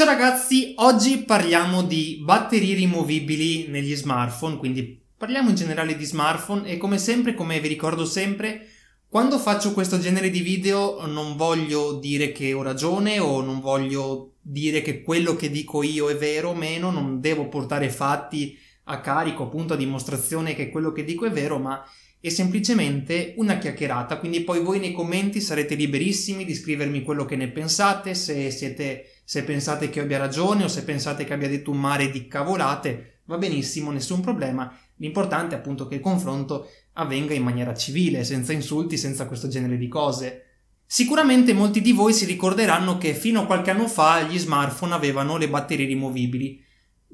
Ciao ragazzi, oggi parliamo di batterie rimovibili negli smartphone, quindi parliamo in generale di smartphone e come sempre, come vi ricordo sempre, quando faccio questo genere di video non voglio dire che ho ragione o non voglio dire che quello che dico io è vero o meno, non devo portare fatti a carico appunto a dimostrazione che quello che dico è vero, ma e semplicemente una chiacchierata, quindi poi voi nei commenti sarete liberissimi di scrivermi quello che ne pensate, se, siete, se pensate che abbia ragione o se pensate che abbia detto un mare di cavolate, va benissimo, nessun problema. L'importante è appunto che il confronto avvenga in maniera civile, senza insulti, senza questo genere di cose. Sicuramente molti di voi si ricorderanno che fino a qualche anno fa gli smartphone avevano le batterie rimovibili.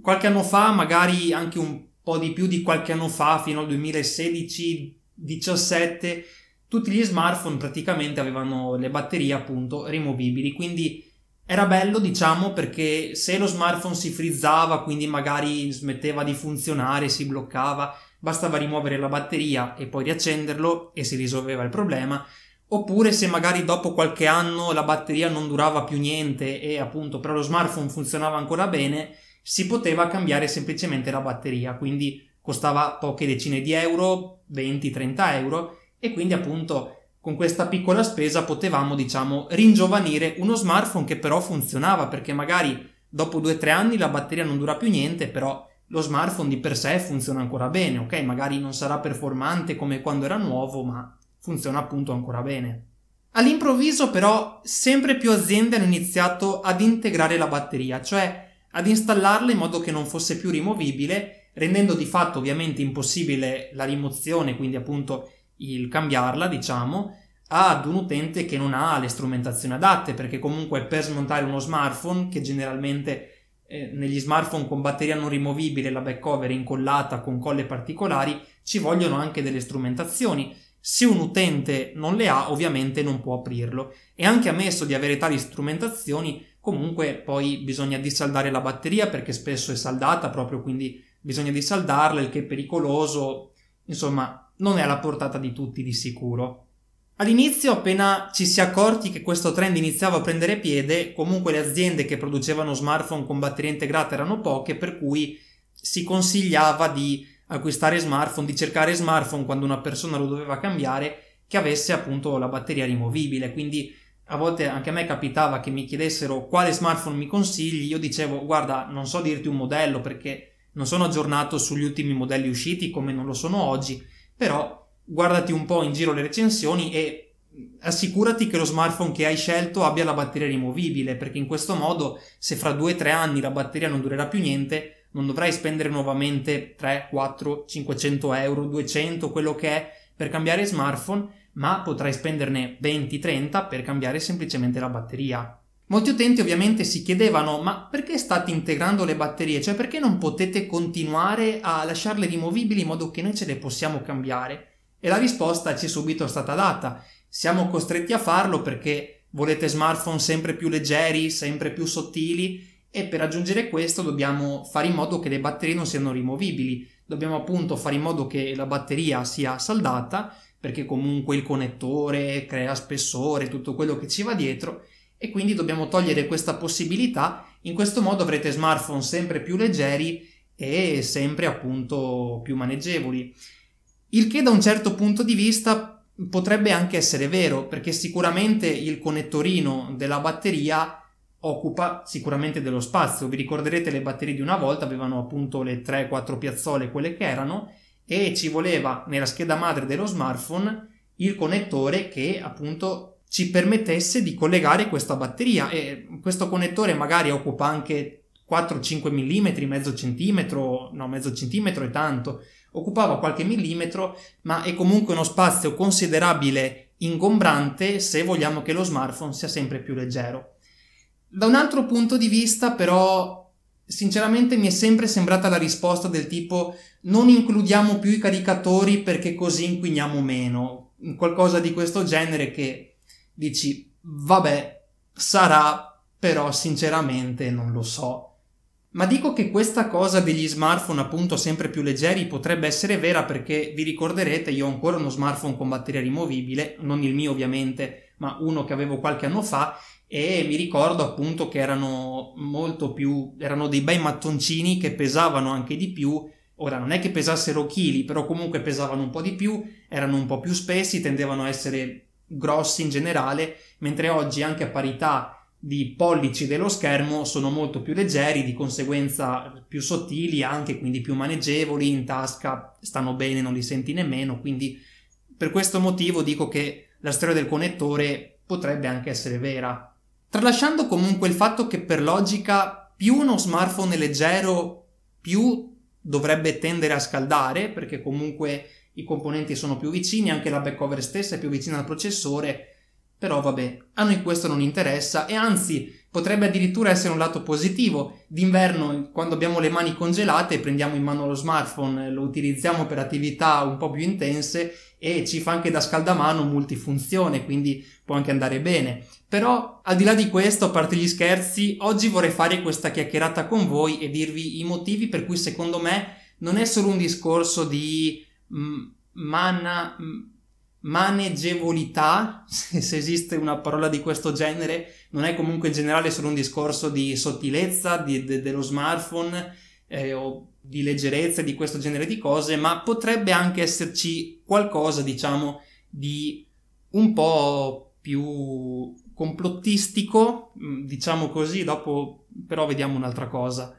Qualche anno fa, magari anche un po' di più di qualche anno fa, fino al 2016-17, tutti gli smartphone praticamente avevano le batterie appunto rimovibili, quindi era bello, diciamo, perché se lo smartphone si frizzava, quindi magari smetteva di funzionare, si bloccava, bastava rimuovere la batteria e poi riaccenderlo e si risolveva il problema. Oppure se magari dopo qualche anno la batteria non durava più niente e appunto però lo smartphone funzionava ancora bene, si poteva cambiare semplicemente la batteria, quindi costava poche decine di euro, 20-30 euro, e quindi appunto con questa piccola spesa potevamo, diciamo, ringiovanire uno smartphone che però funzionava, perché magari dopo 2-3 anni la batteria non dura più niente, però lo smartphone di per sé funziona ancora bene, ok? Magari non sarà performante come quando era nuovo, ma funziona appunto ancora bene. All'improvviso però sempre più aziende hanno iniziato ad integrare la batteria, cioè ad installarla in modo che non fosse più rimovibile, rendendo di fatto ovviamente impossibile la rimozione, quindi appunto il cambiarla, diciamo, ad un utente che non ha le strumentazioni adatte, perché comunque per smontare uno smartphone, che generalmente eh, negli smartphone con batteria non rimovibile la back cover incollata con colle particolari, ci vogliono anche delle strumentazioni. Se un utente non le ha, ovviamente non può aprirlo. E anche ammesso di avere tali strumentazioni Comunque poi bisogna dissaldare la batteria perché spesso è saldata proprio, quindi bisogna dissaldarla, il che è pericoloso, insomma non è alla portata di tutti di sicuro. All'inizio, appena ci si è accorti che questo trend iniziava a prendere piede, comunque le aziende che producevano smartphone con batteria integrata erano poche, per cui si consigliava di acquistare smartphone, di cercare smartphone quando una persona lo doveva cambiare, che avesse appunto la batteria rimovibile. Quindi a volte anche a me capitava che mi chiedessero quale smartphone mi consigli, io dicevo guarda non so dirti un modello perché non sono aggiornato sugli ultimi modelli usciti come non lo sono oggi, però guardati un po' in giro le recensioni e assicurati che lo smartphone che hai scelto abbia la batteria rimovibile perché in questo modo se fra 2-3 anni la batteria non durerà più niente non dovrai spendere nuovamente 3, 4, 500 euro, 200, quello che è per cambiare smartphone ma potrai spenderne 20-30 per cambiare semplicemente la batteria. Molti utenti ovviamente si chiedevano ma perché state integrando le batterie? Cioè perché non potete continuare a lasciarle rimovibili in modo che noi ce le possiamo cambiare? E la risposta ci è subito stata data. Siamo costretti a farlo perché volete smartphone sempre più leggeri, sempre più sottili e per raggiungere questo dobbiamo fare in modo che le batterie non siano rimovibili. Dobbiamo appunto fare in modo che la batteria sia saldata perché comunque il connettore crea spessore, tutto quello che ci va dietro e quindi dobbiamo togliere questa possibilità. In questo modo avrete smartphone sempre più leggeri e sempre appunto più maneggevoli. Il che da un certo punto di vista potrebbe anche essere vero, perché sicuramente il connettorino della batteria occupa sicuramente dello spazio. Vi ricorderete le batterie di una volta avevano appunto le 3-4 piazzole, quelle che erano, e ci voleva nella scheda madre dello smartphone il connettore che appunto ci permettesse di collegare questa batteria e questo connettore magari occupa anche 4-5 mm, mezzo centimetro, no mezzo centimetro è tanto, occupava qualche millimetro ma è comunque uno spazio considerabile ingombrante se vogliamo che lo smartphone sia sempre più leggero. Da un altro punto di vista però sinceramente mi è sempre sembrata la risposta del tipo non includiamo più i caricatori perché così inquiniamo meno, qualcosa di questo genere che dici vabbè sarà però sinceramente non lo so. Ma dico che questa cosa degli smartphone appunto sempre più leggeri potrebbe essere vera perché vi ricorderete io ho ancora uno smartphone con batteria rimovibile, non il mio ovviamente, ma uno che avevo qualche anno fa e mi ricordo appunto che erano molto più, erano dei bei mattoncini che pesavano anche di più. Ora non è che pesassero chili, però comunque pesavano un po' di più, erano un po' più spessi, tendevano a essere grossi in generale, mentre oggi anche a parità di pollici dello schermo sono molto più leggeri, di conseguenza più sottili anche, quindi più maneggevoli, in tasca stanno bene, non li senti nemmeno, quindi per questo motivo dico che la storia del connettore potrebbe anche essere vera. Tralasciando comunque il fatto che per logica più uno smartphone è leggero, più dovrebbe tendere a scaldare, perché comunque i componenti sono più vicini, anche la back cover stessa è più vicina al processore, però vabbè, a noi questo non interessa e anzi Potrebbe addirittura essere un lato positivo. D'inverno, quando abbiamo le mani congelate, prendiamo in mano lo smartphone, lo utilizziamo per attività un po' più intense e ci fa anche da scaldamano multifunzione, quindi può anche andare bene. Però, al di là di questo, a parte gli scherzi, oggi vorrei fare questa chiacchierata con voi e dirvi i motivi per cui secondo me non è solo un discorso di mh, mm, manna... Mh, mm, manegevolità, se esiste una parola di questo genere, non è comunque in generale solo un discorso di sottilezza di, de, dello smartphone eh, o di leggerezza di questo genere di cose, ma potrebbe anche esserci qualcosa, diciamo, di un po' più complottistico, mm, diciamo così, dopo però vediamo un'altra cosa.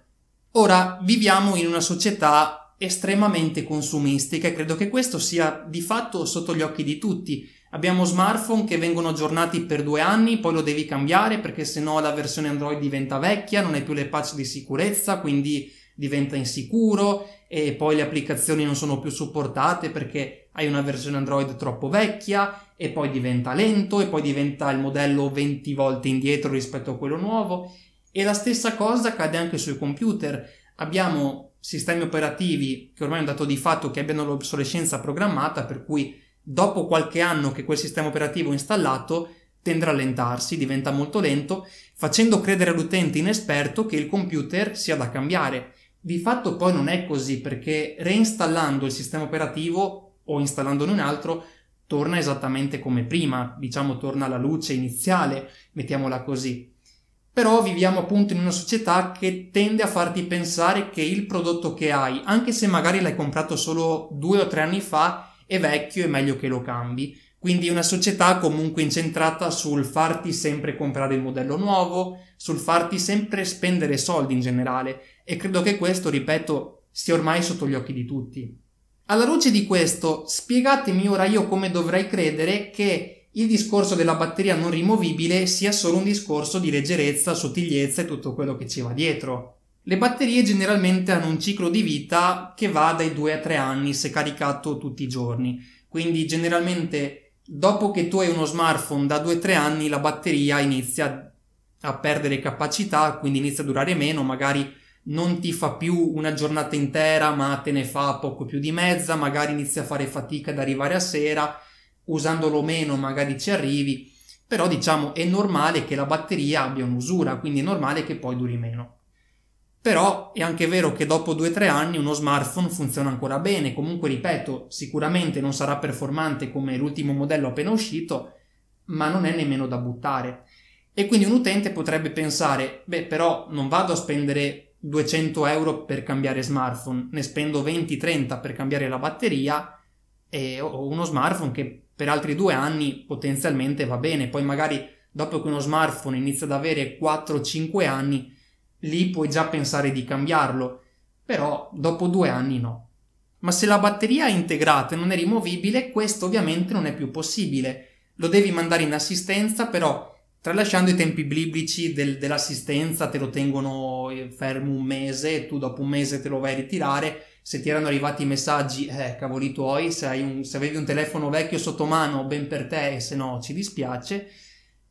Ora viviamo in una società estremamente consumistica e credo che questo sia di fatto sotto gli occhi di tutti. Abbiamo smartphone che vengono aggiornati per due anni, poi lo devi cambiare perché sennò la versione Android diventa vecchia, non hai più le patch di sicurezza, quindi diventa insicuro e poi le applicazioni non sono più supportate perché hai una versione Android troppo vecchia e poi diventa lento e poi diventa il modello 20 volte indietro rispetto a quello nuovo. E la stessa cosa accade anche sui computer. Abbiamo sistemi operativi che ormai è un dato di fatto che abbiano l'obsolescenza programmata, per cui dopo qualche anno che quel sistema operativo è installato tende a rallentarsi, diventa molto lento, facendo credere all'utente inesperto che il computer sia da cambiare. Di fatto poi non è così perché reinstallando il sistema operativo o installandone un altro torna esattamente come prima, diciamo torna alla luce iniziale, mettiamola così. Però viviamo appunto in una società che tende a farti pensare che il prodotto che hai, anche se magari l'hai comprato solo due o tre anni fa, è vecchio e meglio che lo cambi. Quindi una società comunque incentrata sul farti sempre comprare il modello nuovo, sul farti sempre spendere soldi in generale. E credo che questo, ripeto, sia ormai sotto gli occhi di tutti. Alla luce di questo, spiegatemi ora io come dovrei credere che il discorso della batteria non rimovibile sia solo un discorso di leggerezza, sottigliezza e tutto quello che ci va dietro. Le batterie generalmente hanno un ciclo di vita che va dai 2 a 3 anni se caricato tutti i giorni, quindi generalmente dopo che tu hai uno smartphone da 2-3 anni la batteria inizia a perdere capacità, quindi inizia a durare meno, magari non ti fa più una giornata intera ma te ne fa poco più di mezza, magari inizia a fare fatica ad arrivare a sera usandolo meno magari ci arrivi, però diciamo è normale che la batteria abbia un'usura, quindi è normale che poi duri meno. Però è anche vero che dopo 2-3 anni uno smartphone funziona ancora bene, comunque ripeto, sicuramente non sarà performante come l'ultimo modello appena uscito, ma non è nemmeno da buttare. E quindi un utente potrebbe pensare, beh però non vado a spendere 200 euro per cambiare smartphone, ne spendo 20-30 per cambiare la batteria e ho uno smartphone che per altri due anni potenzialmente va bene, poi magari dopo che uno smartphone inizia ad avere 4-5 anni, lì puoi già pensare di cambiarlo, però dopo due anni no. Ma se la batteria è integrata e non è rimovibile, questo ovviamente non è più possibile. Lo devi mandare in assistenza, però tralasciando i tempi biblici del, dell'assistenza, te lo tengono eh, fermo un mese, tu dopo un mese te lo vai a ritirare, se ti erano arrivati i messaggi, eh, cavoli tuoi, se, un, se avevi un telefono vecchio sotto mano, ben per te, e se no ci dispiace,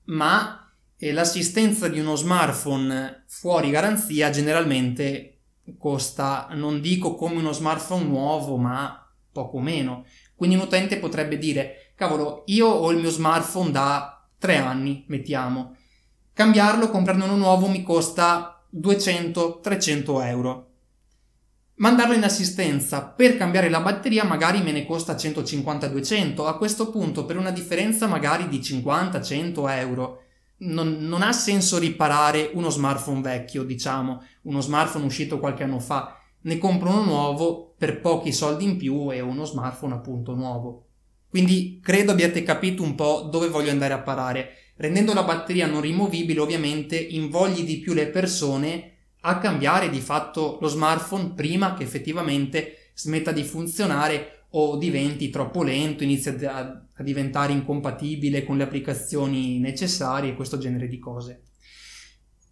ma eh, l'assistenza di uno smartphone fuori garanzia generalmente costa, non dico come uno smartphone nuovo, ma poco meno. Quindi un utente potrebbe dire, cavolo, io ho il mio smartphone da tre anni, mettiamo. Cambiarlo, comprarne uno nuovo mi costa 200-300 euro. Mandarlo in assistenza per cambiare la batteria magari me ne costa 150-200, a questo punto per una differenza magari di 50-100 euro. Non, non, ha senso riparare uno smartphone vecchio, diciamo, uno smartphone uscito qualche anno fa, ne compro uno nuovo per pochi soldi in più e uno smartphone appunto nuovo. Quindi credo abbiate capito un po' dove voglio andare a parare. Rendendo la batteria non rimovibile ovviamente invogli di più le persone a cambiare di fatto lo smartphone prima che effettivamente smetta di funzionare o diventi troppo lento, inizia a, diventare incompatibile con le applicazioni necessarie e questo genere di cose.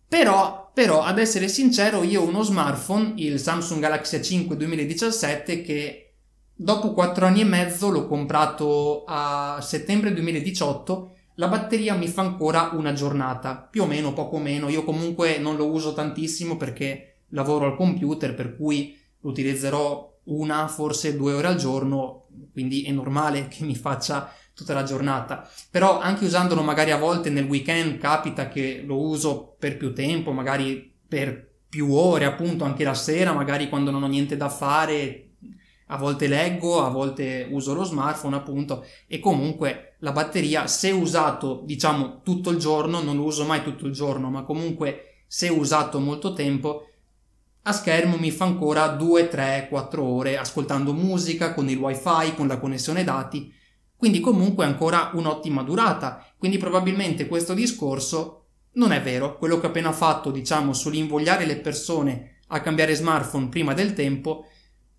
Però, però, ad essere sincero, io ho uno smartphone, il Samsung Galaxy A5 2017, che dopo quattro anni e mezzo l'ho comprato a settembre 2018 la batteria mi fa ancora una giornata, più o meno, poco meno. Io comunque non lo uso tantissimo perché lavoro al computer, per cui lo utilizzerò una, forse due ore al giorno, quindi è normale che mi faccia tutta la giornata. Però anche usandolo magari a volte nel weekend capita che lo uso per più tempo, magari per più ore, appunto, anche la sera, magari quando non ho niente da fare, a volte leggo, a volte uso lo smartphone appunto e comunque la batteria se usato diciamo tutto il giorno, non lo uso mai tutto il giorno, ma comunque se usato molto tempo a schermo mi fa ancora 2, 3, 4 ore ascoltando musica con il wifi, con la connessione dati, quindi comunque ancora un'ottima durata, quindi probabilmente questo discorso non è vero, quello che ho appena fatto diciamo sull'invogliare le persone a cambiare smartphone prima del tempo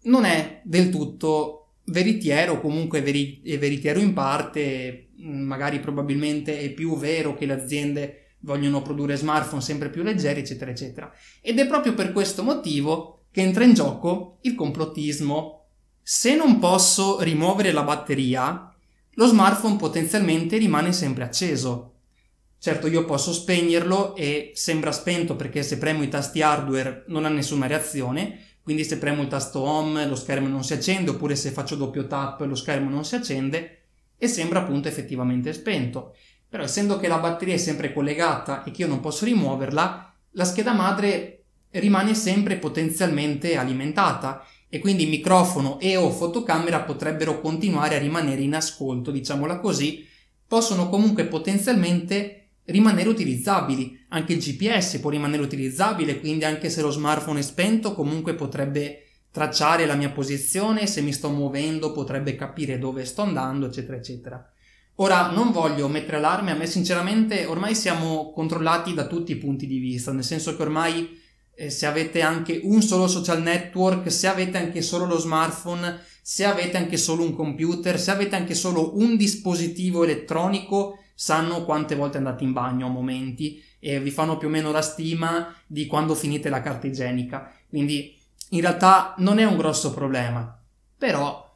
non è del tutto veritiero, comunque veri- è veritiero in parte, mm, magari probabilmente è più vero che le aziende vogliono produrre smartphone sempre più leggeri, eccetera, eccetera. Ed è proprio per questo motivo che entra in gioco il complottismo. Se non posso rimuovere la batteria, lo smartphone potenzialmente rimane sempre acceso. Certo, io posso spegnerlo e sembra spento perché se premo i tasti hardware non ha nessuna reazione, quindi se premo il tasto home lo schermo non si accende, oppure se faccio doppio tap lo schermo non si accende e sembra appunto effettivamente spento. Però essendo che la batteria è sempre collegata e che io non posso rimuoverla, la scheda madre rimane sempre potenzialmente alimentata e quindi microfono e o fotocamera potrebbero continuare a rimanere in ascolto, diciamola così, possono comunque potenzialmente rimanere utilizzabili, anche il GPS può rimanere utilizzabile, quindi anche se lo smartphone è spento comunque potrebbe tracciare la mia posizione, se mi sto muovendo potrebbe capire dove sto andando, eccetera, eccetera. Ora, non voglio mettere allarme, a me sinceramente ormai siamo controllati da tutti i punti di vista, nel senso che ormai eh, se avete anche un solo social network, se avete anche solo lo smartphone, se avete anche solo un computer, se avete anche solo un dispositivo elettronico, sanno quante volte andate in bagno a momenti e vi fanno più o meno la stima di quando finite la carta igienica. Quindi in realtà non è un grosso problema, però